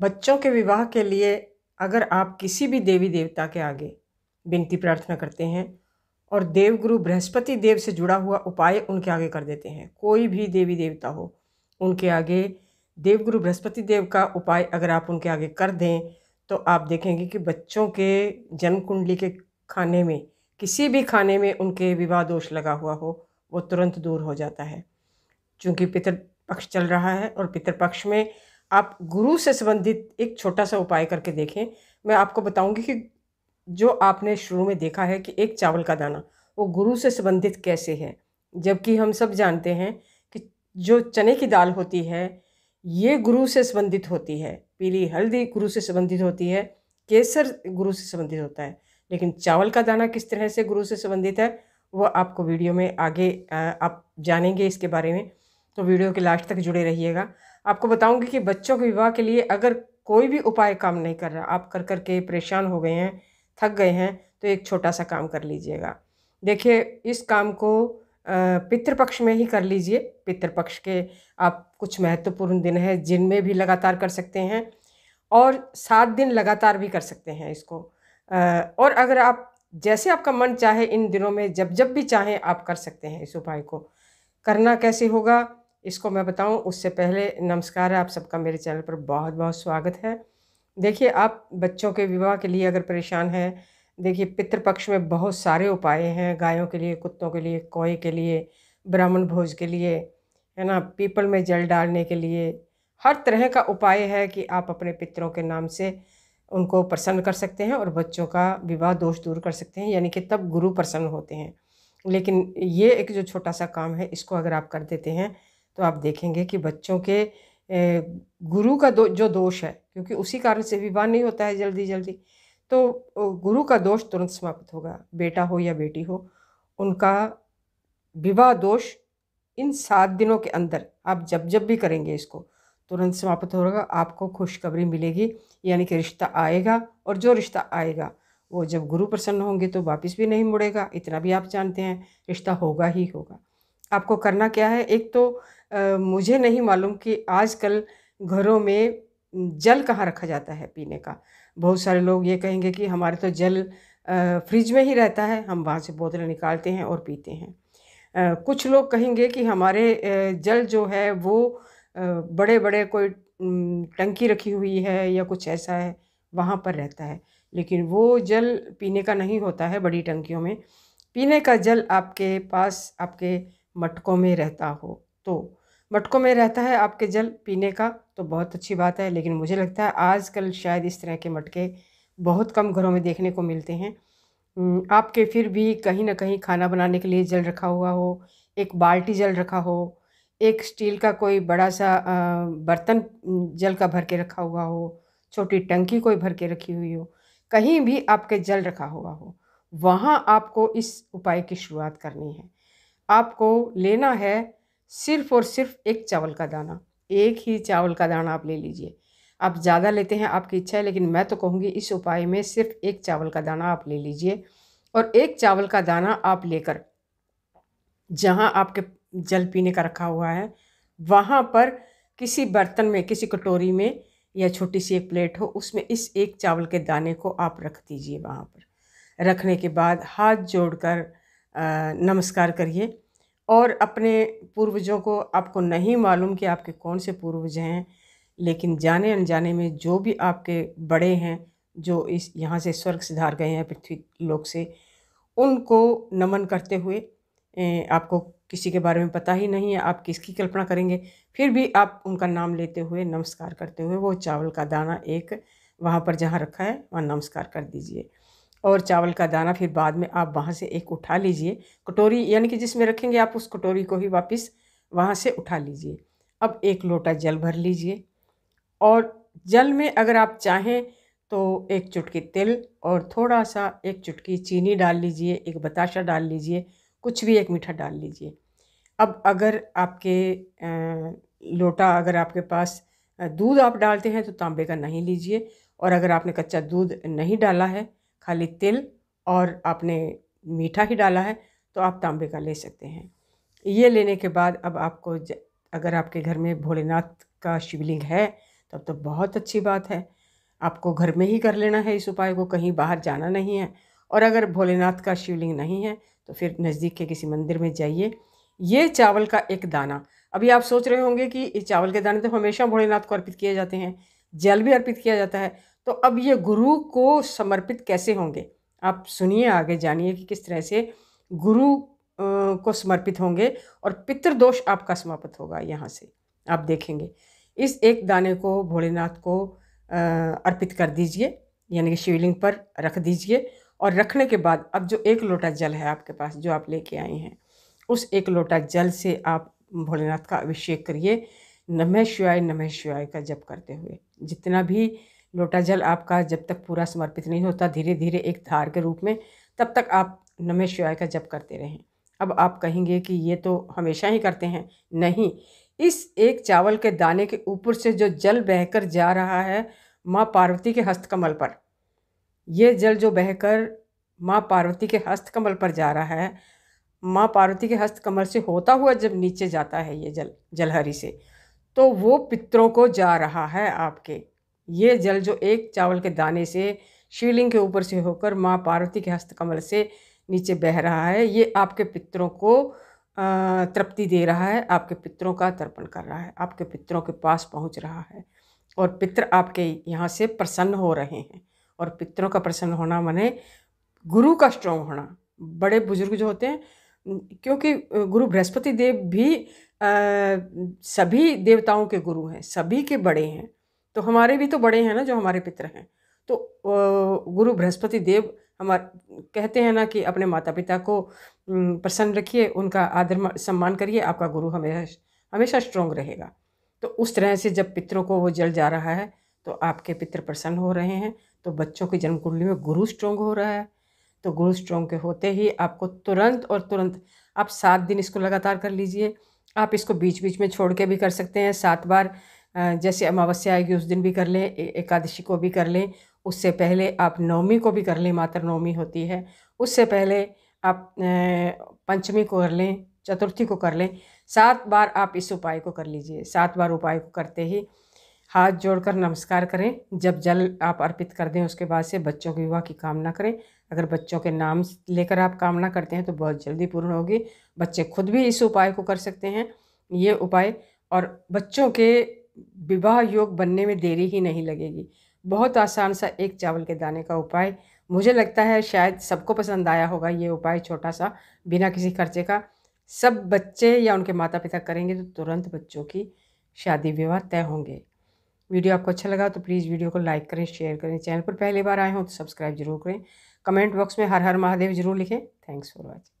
बच्चों के विवाह के लिए अगर आप किसी भी देवी देवता के आगे विनती प्रार्थना करते हैं और देवगुरु बृहस्पति देव से जुड़ा हुआ उपाय उनके आगे कर देते हैं कोई भी देवी देवता हो उनके आगे देवगुरु बृहस्पति देव का उपाय अगर आप उनके आगे कर दें तो आप देखेंगे कि बच्चों के जन्म कुंडली के खाने में किसी भी खाने में उनके विवाह दोष लगा हुआ हो वो तुरंत दूर हो जाता है चूँकि पितृपक्ष चल रहा है और पितृपक्ष में आप गुरु से संबंधित एक छोटा सा उपाय करके देखें मैं आपको बताऊंगी कि जो आपने शुरू में देखा है कि एक चावल का दाना वो गुरु से संबंधित कैसे है जबकि हम सब जानते हैं कि जो चने की दाल होती है ये गुरु से संबंधित होती है पीली हल्दी गुरु से संबंधित होती है केसर गुरु से संबंधित होता है लेकिन चावल का दाना किस तरह से गुरु से संबंधित है वह आपको वीडियो में आगे आप जानेंगे इसके बारे में तो वीडियो के लास्ट तक जुड़े रहिएगा आपको बताऊंगी कि बच्चों के विवाह के लिए अगर कोई भी उपाय काम नहीं कर रहा आप कर कर के परेशान हो गए हैं थक गए हैं तो एक छोटा सा काम कर लीजिएगा देखिए इस काम को पितृपक्ष में ही कर लीजिए पितृपक्ष के आप कुछ महत्वपूर्ण दिन हैं जिनमें भी लगातार कर सकते हैं और सात दिन लगातार भी कर सकते हैं इसको और अगर आप जैसे आपका मन चाहे इन दिनों में जब जब भी चाहें आप कर सकते हैं इस उपाय को करना कैसे होगा इसको मैं बताऊं उससे पहले नमस्कार है आप सबका मेरे चैनल पर बहुत बहुत स्वागत है देखिए आप बच्चों के विवाह के लिए अगर परेशान हैं देखिए पितृपक्ष में बहुत सारे उपाय हैं गायों के लिए कुत्तों के लिए कोए के लिए ब्राह्मण भोज के लिए है ना पीपल में जल डालने के लिए हर तरह का उपाय है कि आप अपने पितरों के नाम से उनको प्रसन्न कर सकते हैं और बच्चों का विवाह दोष दूर कर सकते हैं यानी कि तब गुरु प्रसन्न होते हैं लेकिन ये एक जो छोटा सा काम है इसको अगर आप कर देते हैं तो आप देखेंगे कि बच्चों के गुरु का दो, जो दोष है क्योंकि उसी कारण से विवाह नहीं होता है जल्दी जल्दी तो गुरु का दोष तुरंत समाप्त होगा बेटा हो या बेटी हो उनका विवाह दोष इन सात दिनों के अंदर आप जब जब भी करेंगे इसको तुरंत समाप्त होगा आपको खुशखबरी मिलेगी यानी कि रिश्ता आएगा और जो रिश्ता आएगा वो जब गुरु प्रसन्न होंगे तो वापस भी नहीं मुड़ेगा इतना भी आप जानते हैं रिश्ता होगा ही होगा आपको करना क्या है एक तो आ, मुझे नहीं मालूम कि आजकल घरों में जल कहाँ रखा जाता है पीने का बहुत सारे लोग ये कहेंगे कि हमारे तो जल फ्रिज में ही रहता है हम वहाँ से बोतलें निकालते हैं और पीते हैं आ, कुछ लोग कहेंगे कि हमारे जल जो है वो बड़े बड़े कोई टंकी रखी हुई है या कुछ ऐसा है वहाँ पर रहता है लेकिन वो जल पीने का नहीं होता है बड़ी टंकियों में पीने का जल आपके पास आपके मटकों में रहता हो तो मटकों में रहता है आपके जल पीने का तो बहुत अच्छी बात है लेकिन मुझे लगता है आजकल शायद इस तरह के मटके बहुत कम घरों में देखने को मिलते हैं आपके फिर भी कहीं ना कहीं खाना बनाने के लिए जल रखा हुआ हो एक बाल्टी जल रखा हो एक स्टील का कोई बड़ा सा बर्तन जल का भर के रखा हुआ हो छोटी टंकी कोई भर के रखी हुई हो कहीं भी आपके जल रखा हुआ हो वहाँ आपको इस उपाय की शुरुआत करनी है आपको लेना है सिर्फ़ और सिर्फ एक चावल का दाना एक ही चावल का दाना आप ले लीजिए आप ज़्यादा लेते हैं आपकी इच्छा है लेकिन मैं तो कहूँगी इस उपाय में सिर्फ एक चावल का दाना आप ले लीजिए और एक चावल का दाना आप लेकर जहाँ आपके जल पीने का रखा हुआ है वहाँ पर किसी बर्तन में किसी कटोरी में या छोटी सी एक प्लेट हो उसमें इस एक चावल के दाने को आप रख दीजिए वहाँ पर रखने के बाद हाथ जोड़कर नमस्कार करिए और अपने पूर्वजों को आपको नहीं मालूम कि आपके कौन से पूर्वज हैं लेकिन जाने अनजाने में जो भी आपके बड़े हैं जो इस यहाँ से स्वर्ग सुधार गए हैं पृथ्वी लोक से उनको नमन करते हुए आपको किसी के बारे में पता ही नहीं है आप किसकी कल्पना करेंगे फिर भी आप उनका नाम लेते हुए नमस्कार करते हुए वो चावल का दाना एक वहाँ पर जहाँ रखा है वहाँ नमस्कार कर दीजिए और चावल का दाना फिर बाद में आप वहाँ से एक उठा लीजिए कटोरी यानी कि जिसमें रखेंगे आप उस कटोरी को भी वापस वहाँ से उठा लीजिए अब एक लोटा जल भर लीजिए और जल में अगर आप चाहें तो एक चुटकी तिल और थोड़ा सा एक चुटकी चीनी डाल लीजिए एक बताशा डाल लीजिए कुछ भी एक मीठा डाल लीजिए अब अगर आपके लोटा अगर आपके पास दूध आप डालते हैं तो तांबे का नहीं लीजिए और अगर आपने कच्चा दूध नहीं डाला है खाली तिल और आपने मीठा ही डाला है तो आप तांबे का ले सकते हैं ये लेने के बाद अब आपको अगर आपके घर में भोलेनाथ का शिवलिंग है तब तो बहुत अच्छी बात है आपको घर में ही कर लेना है इस उपाय को कहीं बाहर जाना नहीं है और अगर भोलेनाथ का शिवलिंग नहीं है तो फिर नज़दीक के किसी मंदिर में जाइए ये चावल का एक दाना अभी आप सोच रहे होंगे कि इस चावल के दाने तो हमेशा भोलेनाथ को अर्पित किए जाते हैं जल भी अर्पित किया जाता है तो अब ये गुरु को समर्पित कैसे होंगे आप सुनिए आगे जानिए कि किस तरह से गुरु को समर्पित होंगे और पितृदोष आपका समाप्त होगा यहाँ से आप देखेंगे इस एक दाने को भोलेनाथ को अर्पित कर दीजिए यानी कि शिवलिंग पर रख दीजिए और रखने के बाद अब जो एक लोटा जल है आपके पास जो आप लेके आए हैं उस एक लोटा जल से आप भोलेनाथ का अभिषेक करिए नमः शिवाय नमः शिवाय का जप करते हुए जितना भी लोटा जल आपका जब तक पूरा समर्पित नहीं होता धीरे धीरे एक धार के रूप में तब तक आप नमे शिवाय का जप करते रहें अब आप कहेंगे कि ये तो हमेशा ही करते हैं नहीं इस एक चावल के दाने के ऊपर से जो जल बहकर जा रहा है माँ पार्वती के हस्तकमल पर यह जल जो बहकर माँ पार्वती के हस्तकमल पर जा रहा है माँ पार्वती के हस्तकमल से होता हुआ जब नीचे जाता है ये जल जलहरी से तो वो पितरों को जा रहा है आपके ये जल जो एक चावल के दाने से शिवलिंग के ऊपर से होकर माँ पार्वती के हस्तकमल से नीचे बह रहा है ये आपके पितरों को तृप्ति दे रहा है आपके पितरों का तर्पण कर रहा है आपके पितरों के पास पहुँच रहा है और पितर आपके यहाँ से प्रसन्न हो रहे हैं और पितरों का प्रसन्न होना मने गुरु का स्ट्रोंग होना बड़े बुजुर्ग जो होते हैं क्योंकि गुरु बृहस्पति देव भी आ, सभी देवताओं के गुरु हैं सभी के बड़े हैं तो हमारे भी तो बड़े हैं ना जो हमारे पितर हैं तो गुरु बृहस्पति देव हमारे कहते हैं ना कि अपने माता पिता को प्रसन्न रखिए उनका आदर सम्मान करिए आपका गुरु हमेशा हमेशा स्ट्रोंग रहेगा तो उस तरह से जब पितरों को वो जल जा रहा है तो आपके पितर प्रसन्न हो रहे हैं तो बच्चों की जन्मकुंडली में गुरु स्ट्रोंग हो रहा है तो गुरु स्ट्रोंग के होते ही आपको तुरंत और तुरंत आप सात दिन इसको लगातार कर लीजिए आप इसको बीच बीच में छोड़ के भी कर सकते हैं सात बार जैसे अमावस्या आएगी उस दिन भी कर लें एकादशी को भी कर लें उससे पहले आप नवमी को भी कर लें मातृ नवमी होती है उससे पहले आप पंचमी को कर लें चतुर्थी को कर लें सात बार आप इस उपाय को कर लीजिए सात बार उपाय को करते ही हाथ जोड़कर नमस्कार करें जब जल आप अर्पित कर दें उसके बाद से बच्चों के विवाह की कामना करें अगर बच्चों के नाम लेकर आप कामना करते हैं तो बहुत जल्दी पूर्ण होगी बच्चे खुद भी इस उपाय को कर सकते हैं ये उपाय और बच्चों के विवाह योग बनने में देरी ही नहीं लगेगी बहुत आसान सा एक चावल के दाने का उपाय मुझे लगता है शायद सबको पसंद आया होगा ये उपाय छोटा सा बिना किसी खर्चे का सब बच्चे या उनके माता पिता करेंगे तो तुरंत बच्चों की शादी विवाह तय होंगे वीडियो आपको अच्छा लगा तो प्लीज़ वीडियो को लाइक करें शेयर करें चैनल पर पहली बार आए हों तो सब्सक्राइब जरूर करें कमेंट बॉक्स में हर हर महादेव जरूर लिखें थैंक्स फॉर वॉचिंग